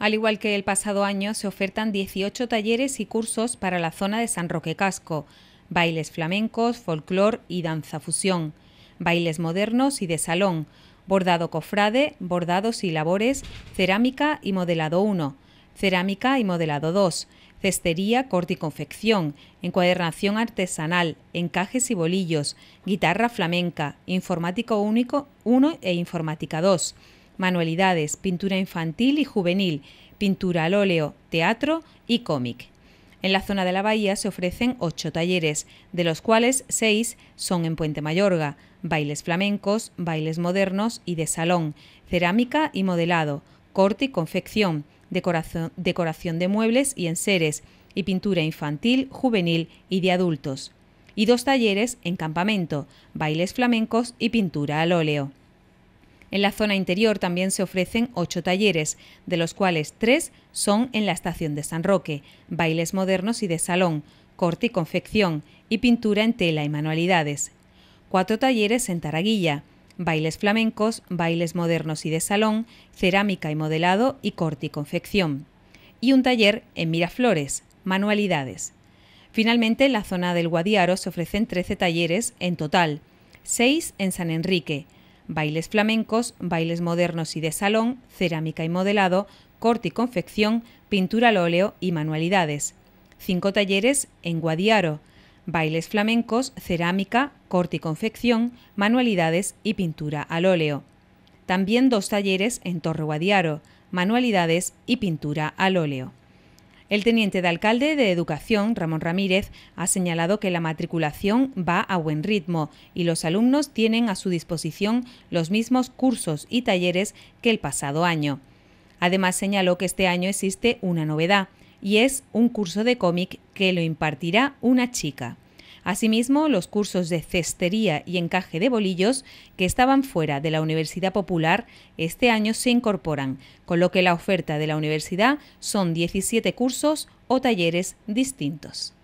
Al igual que el pasado año, se ofertan 18 talleres y cursos para la zona de San Roque Casco, bailes flamencos, folclor y danza fusión, bailes modernos y de salón, bordado cofrade, bordados y labores, cerámica y modelado 1, cerámica y modelado 2, cestería, corte y confección, encuadernación artesanal, encajes y bolillos, guitarra flamenca, informático único 1 e informática 2 manualidades, pintura infantil y juvenil, pintura al óleo, teatro y cómic. En la zona de la bahía se ofrecen ocho talleres, de los cuales seis son en Puente Mayorga, bailes flamencos, bailes modernos y de salón, cerámica y modelado, corte y confección, decoración de muebles y enseres, y pintura infantil, juvenil y de adultos. Y dos talleres en campamento, bailes flamencos y pintura al óleo. En la zona interior también se ofrecen ocho talleres, de los cuales tres son en la estación de San Roque, bailes modernos y de salón, corte y confección, y pintura en tela y manualidades. Cuatro talleres en Taraguilla, bailes flamencos, bailes modernos y de salón, cerámica y modelado y corte y confección. Y un taller en Miraflores, manualidades. Finalmente, en la zona del Guadiaro se ofrecen 13 talleres en total, 6 en San Enrique, bailes flamencos, bailes modernos y de salón, cerámica y modelado, corte y confección, pintura al óleo y manualidades. Cinco talleres en Guadiaro, bailes flamencos, cerámica, corte y confección, manualidades y pintura al óleo. También dos talleres en Torre Guadiaro, manualidades y pintura al óleo. El teniente de alcalde de Educación, Ramón Ramírez, ha señalado que la matriculación va a buen ritmo y los alumnos tienen a su disposición los mismos cursos y talleres que el pasado año. Además señaló que este año existe una novedad y es un curso de cómic que lo impartirá una chica. Asimismo, los cursos de cestería y encaje de bolillos, que estaban fuera de la Universidad Popular, este año se incorporan, con lo que la oferta de la universidad son 17 cursos o talleres distintos.